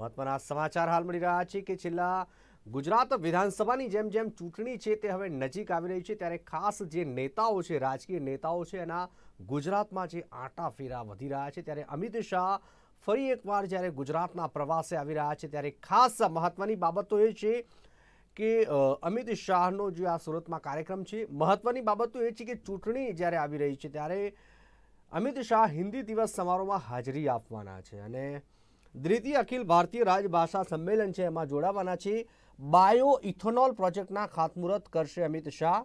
મહત્વના સમાચાર હાલ મળી રહ્યા છે કે છેલ્લા ગુજરાત વિધાનસભાની જેમ જેમ ચૂંટણી છે તે હવે નજીક આવી રહી છે ત્યારે ખાસ જે નેતાઓ છે રાજકીય નેતાઓ છે એના ગુજરાતમાં જે આંટા ફેરા વધી રહ્યા છે ત્યારે અમિત શાહ ફરી એકવાર જ્યારે ગુજરાતના પ્રવાસે આવી રહ્યા છે ત્યારે ખાસ મહત્વની બાબત તો એ છે કે અમિત શાહનો જે આ સુરતમાં કાર્યક્રમ છે મહત્વની બાબત તો એ છે કે ચૂંટણી જ્યારે આવી રહી છે ત્યારે અમિત શાહ હિન્દી દિવસ સમારોહમાં હાજરી આપવાના છે અને દ્વિતીય અખિલ ભારતીય રાજભાષા સંમેલન છે એમાં જોડાવાના છે બાયો ઇથોનોલ પ્રોજેક્ટના ખાતમુહૂર્ત કરશે અમિત શાહ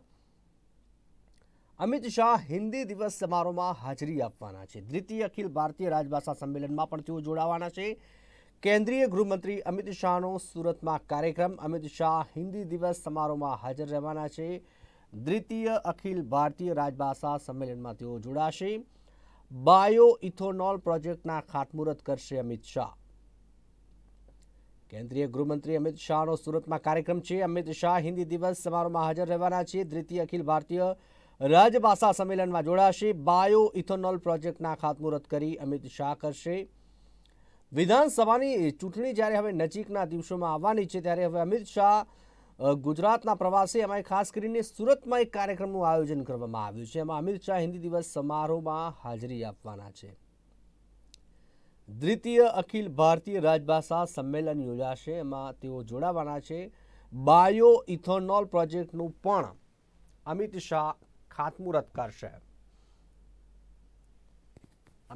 અમિત શાહ હિન્દી દિવસ સમારોહમાં હાજરી આપવાના છે દ્વિતીય અખિલ ભારતીય રાજભાષા સંમેલનમાં પણ તેઓ જોડાવાના છે કેન્દ્રીય ગૃહમંત્રી અમિત શાહનો સુરતમાં કાર્યક્રમ અમિત શાહ હિન્દી દિવસ સમારોહમાં હાજર રહેવાના છે દ્વિતીય અખિલ ભારતીય રાજભાષા સંમેલનમાં તેઓ જોડાશે બાયો ઇથોનોલ પ્રોજેક્ટના ખાતમુહૂર્ત કરશે અમિત શાહ કેન્દ્રીય ગૃહમંત્રી અમિત શાહનો સુરતમાં કાર્યક્રમ છે અમિત શાહ હિન્દી દિવસ સમારોહમાં હાજર રહેવાના છે દ્વિતીય અખિલ ભારતીય રાજભાષા સંમેલનમાં જોડાશે બાયો ઇથોનોલ પ્રોજેક્ટના ખાતમુહૂર્ત કરી અમિત શાહ કરશે વિધાનસભાની ચૂંટણી જ્યારે હવે નજીકના દિવસોમાં આવવાની છે ત્યારે હવે અમિત શાહ ગુજરાતના પ્રવાસે એમાં ખાસ કરીને સુરતમાં એક કાર્યક્રમનું આયોજન કરવામાં આવ્યું છે એમાં અમિત શાહ હિન્દી દિવસ સમારોહમાં હાજરી આપવાના છે દ્વિતીય અખિલ ભારતીય રાજભાષા સંમેલન યોજાશે એમાં તેઓ જોડાવાના છે બાયો ઇથોનોલ પ્રોજેક્ટનું પણ અમિત શાહ ખાતમુહૂર્ત કરશે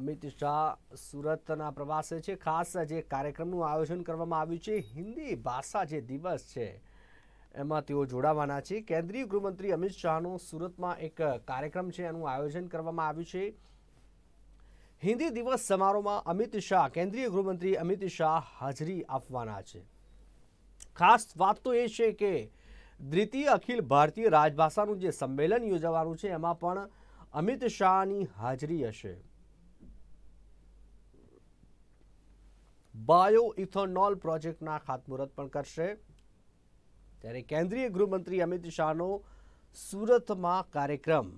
અમિત શાહ સુરતના પ્રવાસે છે ખાસ જે કાર્યક્રમનું આયોજન કરવામાં આવ્યું છે હિન્દી ભાષા જે દિવસ છે એમાં તેઓ જોડાવાના છે કેન્દ્રીય ગૃહમંત્રી અમિત શાહનો સુરતમાં એક કાર્યક્રમ છે એનું આયોજન કરવામાં આવ્યું છે હિન્દી દિવસ સમારોહમાં અમિત શાહ કેન્દ્રીય ગૃહમંત્રી અમિત શાહ હાજરી આપવાના છે ખાસ વાત તો એ છે કે દ્વિતીય અખિલ ભારતીય રાજભાષાનું જે સંમેલન યોજાવાનું છે એમાં પણ અમિત શાહની હાજરી હશે બાયો ઇથોનોલ પ્રોજેક્ટના ખાતમુહૂર્ત પણ કરશે ત્યારે કેન્દ્રીય ગૃહમંત્રી અમિત શાહનો સુરતમાં કાર્યક્રમ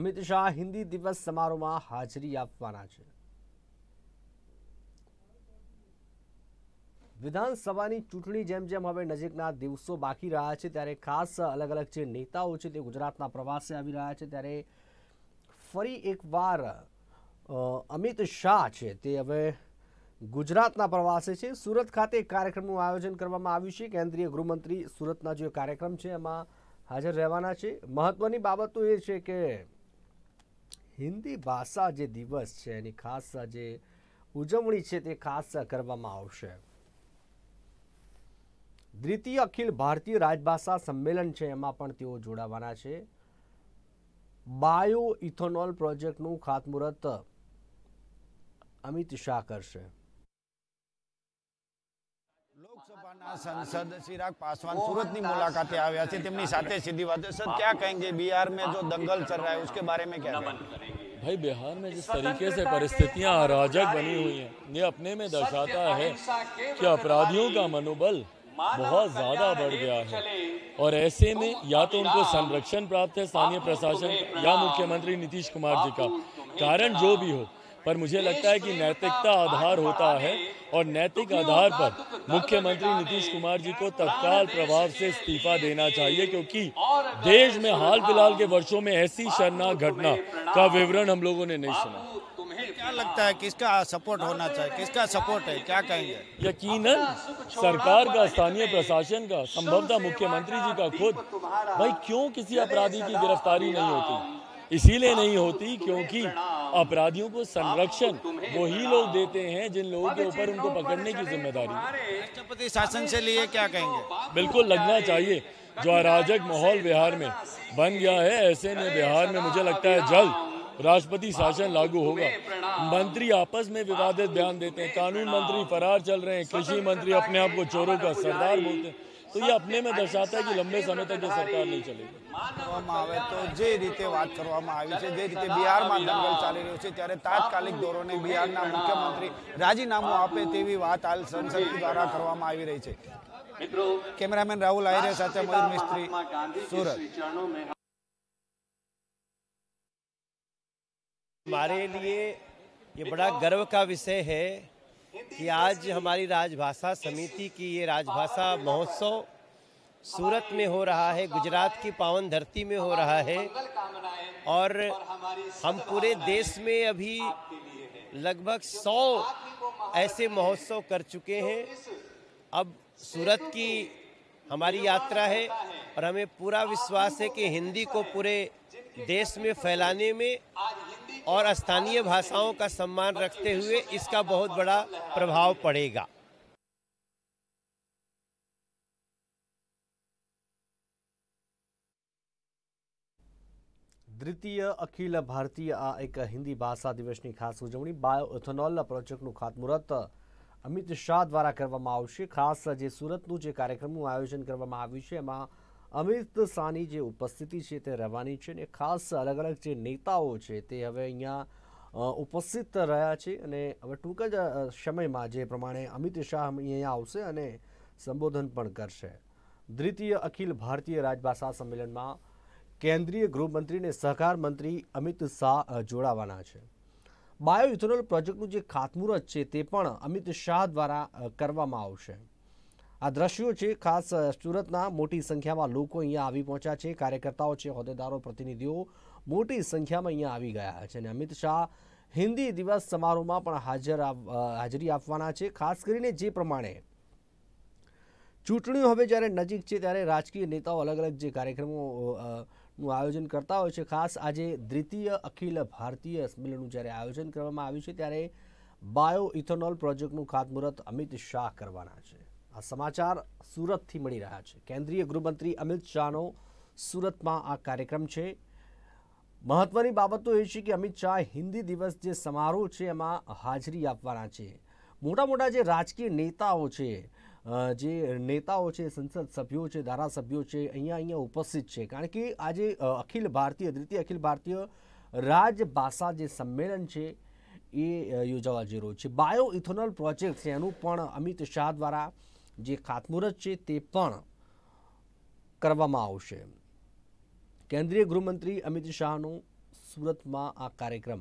અમિત શાહ હિન્દી દિવસ સમારોહમાં હાજરી આપવાના છે વિધાનસભાની ચૂંટણી જેમ જેમ હવે નજીકના દિવસો બાકી રહ્યા છે ત્યારે ખાસ અલગ અલગ જે નેતાઓ છે તે ગુજરાતના પ્રવાસે આવી રહ્યા છે ત્યારે ફરી એકવાર અમિત શાહ છે તે હવે ગુજરાતના પ્રવાસે છે સુરત ખાતે કાર્યક્રમનું આયોજન કરવામાં આવ્યું છે કેન્દ્રીય ગૃહમંત્રી સુરતના જે કાર્યક્રમ છે એમાં હાજર રહેવાના છે મહત્વની બાબત તો એ છે કે હિન્દી ભાષા જે દિવસ છે એની ખાસ જે ઉજવણી છે તે ખાસ કરવામાં આવશે દ્વિતીય અખિલ ભારતીય રાજભાષા સંમેલન છે એમાં પણ તેઓ જોડાવાના છે બાયો ઇથોનોલ પ્રોજેક્ટનું ખાતમુહૂર્ત અમિત શાહ કરશે લોકસભાના भाई बिहार में जिस तरीके से परिस्थितियाँ अराजक बनी हुई है ये अपने में दर्शाता है की अपराधियों का मनोबल बहुत ज़्यादा बढ़ गया है और ऐसे में या तो उनको संरक्षण प्राप्त है स्थानीय प्रशासन या मुख्यमंत्री नीतीश कुमार जी का कारण जो भी हो पर मुझे लगता है कि नैतिकता आधार होता है और नैतिक आधार पर मुख्यमंत्री नीतीश कुमार जी को तत्काल प्रभाव से इस्तीफा देना चाहिए क्योंकि देश में हाल फिलहाल के वर्षों में ऐसी शर्नाक घटना का विवरण हम लोगों ने नहीं सुना क्या लगता है किसका सपोर्ट होना चाहिए किसका सपोर्ट है क्या कहेंगे यकीनन सरकार का स्थानीय प्रशासन का संभवतः मुख्यमंत्री जी का खुद भाई क्यों किसी अपराधी की गिरफ्तारी नहीं होती इसीलिए नहीं होती क्योंकि अपराधियों को संरक्षण वही लोग देते हैं जिन लोगों के ऊपर उनको पकड़ने की जिम्मेदारी राष्ट्रपति शासन से लिए क्या कहेंगे बिल्कुल लगना चाहिए जो अराजक माहौल बिहार में बन गया है ऐसे में बिहार में मुझे लगता है जल्द राष्ट्रपति शासन लागू होगा मंत्री आपस में विवादित बयान देते हैं कानून मंत्री फरार चल रहे हैं कृषि मंत्री अपने आप को चोरों का सरदार बोलते हैं तो ये अपने में दर्शाता है कि लंबे समय तक ये सरकार नहीं चलेगी तो जे रीते बात करवामां बिहार मां दंगल चाली रह्यो छे त्यारे तात्कालिक धोरणे बिहार ना मुख्यमंत्री राजीनामो आपे तेवी वात आल संसद द्वारा करवामां रही छे कैमरामैन राहुल आयरे साथे मयूर मिस्त्री सूरत हमारे लिए ये बड़ा गर्व का विषय है कि आज हमारी राजभाषा समिति की ये राजभाषा महोत्सव सूरत में हो रहा है गुजरात की पावन धरती में हो रहा है और हम पूरे देश में अभी लगभग सौ ऐसे महोत्सव कर चुके हैं अब सूरत की हमारी यात्रा है और हमें पूरा विश्वास है कि हिंदी को पूरे देश में फैलाने में और स्थानीय भाषाओं का सम्मान रखते हुए इसका बहुत बड़ा प्रभाव पड़ेगा દ્વિતીય અખિલ ભારતીય આ એક હિન્દી ભાષા દિવસની ખાસ ઉજવણી બાયોઇથેનોલ પ્રોજેક્ટનું ખાતમુહૂર્ત અમિત શાહ દ્વારા કરવામાં આવશે ખાસ જે સુરતનું જે કાર્યક્રમનું આયોજન કરવામાં આવ્યું છે એમાં અમિત શાહની જે ઉપસ્થિતિ છે તે રહેવાની છે અને ખાસ અલગ અલગ જે નેતાઓ છે તે હવે અહીંયા ઉપસ્થિત રહ્યા છે અને હવે ટૂંક જ સમયમાં જે પ્રમાણે અમિત શાહ અહીંયા આવશે અને સંબોધન પણ કરશે દ્વિતીય અખિલ ભારતીય રાજભાષા સંમેલનમાં કેન્દ્રીય ગૃહમંત્રી અને સહકાર મંત્રી અમિત શાહ જોડાવાના છે બાયો ઇથેનોલ પ્રોજેક્ટનું જે ખાતમુહૂર્ત છે તે પણ અમિત શાહ દ્વારા કરવામાં આવશે આ દ્રશ્યો છે ખાસ સુરતના મોટી સંખ્યામાં લોકો અહીંયા આવી પહોંચ્યા છે કાર્યકર્તાઓ છે હોદ્દેદારો પ્રતિનિધિઓ મોટી સંખ્યામાં અહીંયા આવી ગયા છે અને અમિત શાહ હિન્દી દિવસ સમારોહમાં પણ હાજર હાજરી આપવાના છે ખાસ કરીને જે પ્રમાણે ચૂંટણીઓ હવે જ્યારે નજીક છે ત્યારે રાજકીય નેતાઓ અલગ અલગ જે કાર્યક્રમો નું આયોજન કરતા હોય છે ખાસ આજે દ્વિતીય અખિલ ભારતીય સંમેલનનું જ્યારે આયોજન કરવામાં આવ્યું છે ત્યારે બાયો ઇથેનોલ પ્રોજેક્ટનું ખાતમુહૂર્ત અમિત શાહ કરવાના છે આ સમાચાર સુરતથી મળી રહ્યા છે કેન્દ્રીય ગૃહમંત્રી અમિત શાહનો સુરતમાં આ કાર્યક્રમ છે મહત્વની બાબત તો એ છે કે અમિત શાહ હિન્દી દિવસ જે સમારોહ છે એમાં હાજરી આપવાના છે મોટા મોટા જે રાજકીય નેતાઓ છે જે નેતાઓ છે સંસદ સભ્યો છે ધારાસભ્યો છે અહીંયા અહીંયા ઉપસ્થિત છે કારણ કે આજે અખિલ ભારતીય દ્વિતીય અખિલ ભારતીય રાજભાષા જે સંમેલન છે એ યોજાવા જઈ રહ્યું છે બાયો ઇથોનોલ પ્રોજેક્ટ છે એનું પણ અમિત શાહ દ્વારા જે ખાતમુહૂર્ત છે તે પણ કરવામાં આવશે કેન્દ્રીય ગૃહમંત્રી અમિત શાહનો સુરતમાં આ કાર્યક્રમ